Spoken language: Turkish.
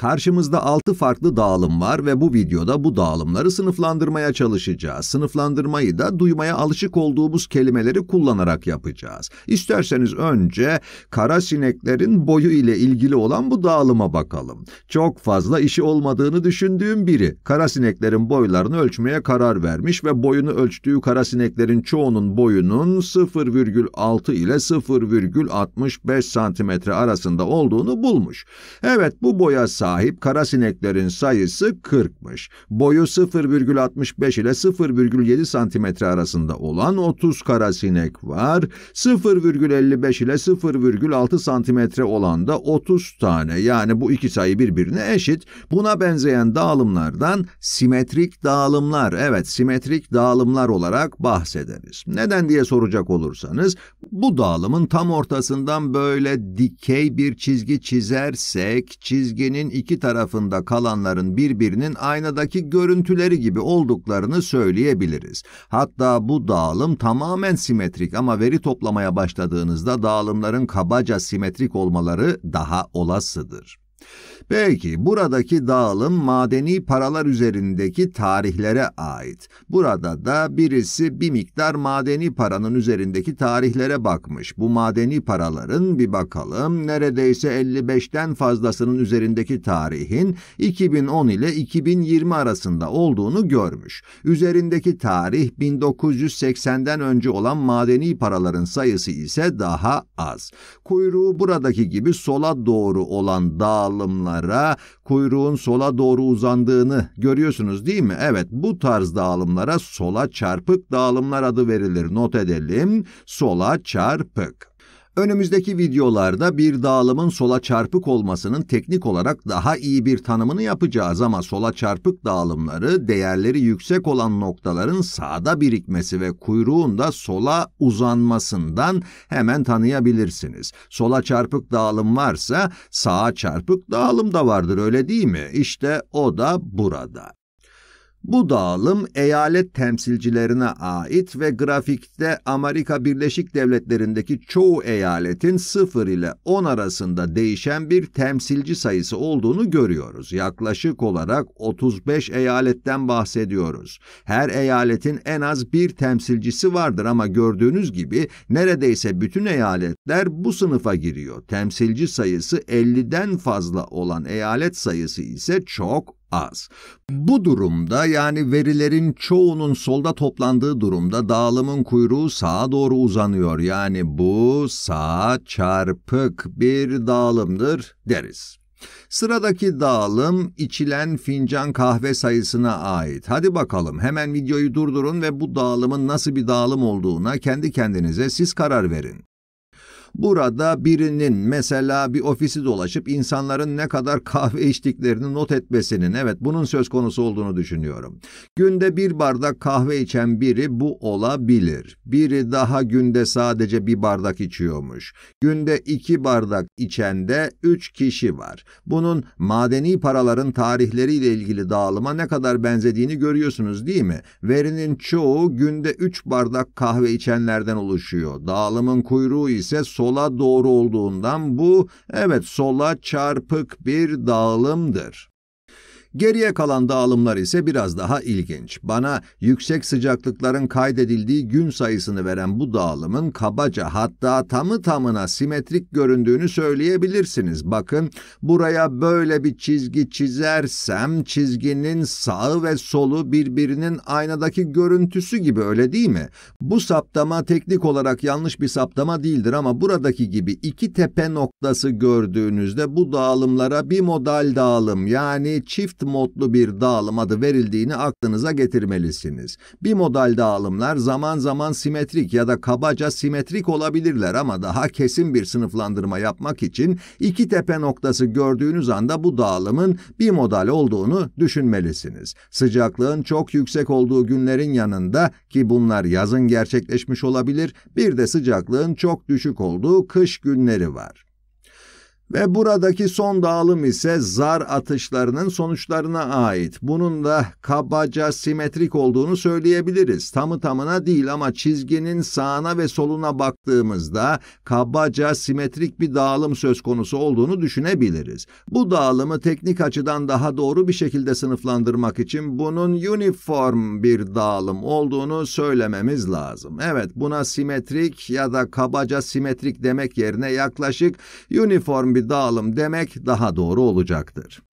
Karşımızda 6 farklı dağılım var ve bu videoda bu dağılımları sınıflandırmaya çalışacağız. Sınıflandırmayı da duymaya alışık olduğumuz kelimeleri kullanarak yapacağız. İsterseniz önce kara sineklerin boyu ile ilgili olan bu dağılıma bakalım. Çok fazla işi olmadığını düşündüğüm biri kara sineklerin boylarını ölçmeye karar vermiş ve boyunu ölçtüğü kara sineklerin çoğunun boyunun 0,6 ile 0,65 santimetre arasında olduğunu bulmuş. Evet bu boya sahip sahip kara sineklerin sayısı 40'mış. Boyu 0,65 ile 0,7 santimetre arasında olan 30 kara sinek var. 0,55 ile 0,6 santimetre olan da 30 tane. Yani bu iki sayı birbirine eşit. Buna benzeyen dağılımlardan simetrik dağılımlar, evet simetrik dağılımlar olarak bahsederiz. Neden diye soracak olursanız, bu dağılımın tam ortasından böyle dikey bir çizgi çizersek, çizginin iki tarafında kalanların birbirinin aynadaki görüntüleri gibi olduklarını söyleyebiliriz. Hatta bu dağılım tamamen simetrik ama veri toplamaya başladığınızda dağılımların kabaca simetrik olmaları daha olasıdır. Peki, buradaki dağılım madeni paralar üzerindeki tarihlere ait. Burada da birisi bir miktar madeni paranın üzerindeki tarihlere bakmış. Bu madeni paraların bir bakalım neredeyse 55'ten fazlasının üzerindeki tarihin 2010 ile 2020 arasında olduğunu görmüş. Üzerindeki tarih 1980'den önce olan madeni paraların sayısı ise daha az. Kuyruğu buradaki gibi sola doğru olan dağılımlar sonra kuyruğun sola doğru uzandığını görüyorsunuz değil mi? Evet bu tarz dağılımlara sola çarpık dağılımlar adı verilir. Not edelim sola çarpık. Önümüzdeki videolarda bir dağılımın sola çarpık olmasının teknik olarak daha iyi bir tanımını yapacağız ama sola çarpık dağılımları değerleri yüksek olan noktaların sağda birikmesi ve kuyruğun da sola uzanmasından hemen tanıyabilirsiniz. Sola çarpık dağılım varsa sağa çarpık dağılım da vardır öyle değil mi? İşte o da burada. Bu dağılım eyalet temsilcilerine ait ve grafikte Amerika Birleşik Devletleri'ndeki çoğu eyaletin 0 ile 10 arasında değişen bir temsilci sayısı olduğunu görüyoruz. Yaklaşık olarak 35 eyaletten bahsediyoruz. Her eyaletin en az bir temsilcisi vardır ama gördüğünüz gibi neredeyse bütün eyaletler bu sınıfa giriyor. Temsilci sayısı 50'den fazla olan eyalet sayısı ise çok az. Bu durumda yani verilerin çoğunun solda toplandığı durumda dağılımın kuyruğu sağa doğru uzanıyor. Yani bu sağ çarpık bir dağılımdır deriz. Sıradaki dağılım içilen fincan kahve sayısına ait. Hadi bakalım hemen videoyu durdurun ve bu dağılımın nasıl bir dağılım olduğuna kendi kendinize siz karar verin. Burada birinin mesela bir ofisi dolaşıp insanların ne kadar kahve içtiklerini not etmesinin evet bunun söz konusu olduğunu düşünüyorum. Günde bir bardak kahve içen biri bu olabilir. Biri daha günde sadece bir bardak içiyormuş. Günde iki bardak içen de üç kişi var. Bunun madeni paraların tarihleriyle ilgili dağılıma ne kadar benzediğini görüyorsunuz değil mi? Verinin çoğu günde üç bardak kahve içenlerden oluşuyor. Dağılımın kuyruğu ise sola doğru olduğundan bu evet sola çarpık bir dağılımdır. Geriye kalan dağılımlar ise biraz daha ilginç. Bana yüksek sıcaklıkların kaydedildiği gün sayısını veren bu dağılımın kabaca hatta tamı tamına simetrik göründüğünü söyleyebilirsiniz. Bakın buraya böyle bir çizgi çizersem çizginin sağı ve solu birbirinin aynadaki görüntüsü gibi öyle değil mi? Bu saptama teknik olarak yanlış bir saptama değildir ama buradaki gibi iki tepe noktası gördüğünüzde bu dağılımlara bir modal dağılım yani çift modlu bir dağılım adı verildiğini aklınıza getirmelisiniz. Bimodal dağılımlar zaman zaman simetrik ya da kabaca simetrik olabilirler ama daha kesin bir sınıflandırma yapmak için iki tepe noktası gördüğünüz anda bu dağılımın bimodal olduğunu düşünmelisiniz. Sıcaklığın çok yüksek olduğu günlerin yanında ki bunlar yazın gerçekleşmiş olabilir, bir de sıcaklığın çok düşük olduğu kış günleri var. Ve buradaki son dağılım ise zar atışlarının sonuçlarına ait. Bunun da kabaca simetrik olduğunu söyleyebiliriz. Tamı tamına değil ama çizginin sağına ve soluna baktığımızda kabaca simetrik bir dağılım söz konusu olduğunu düşünebiliriz. Bu dağılımı teknik açıdan daha doğru bir şekilde sınıflandırmak için bunun uniform bir dağılım olduğunu söylememiz lazım. Evet buna simetrik ya da kabaca simetrik demek yerine yaklaşık uniform bir bir dağılım demek daha doğru olacaktır.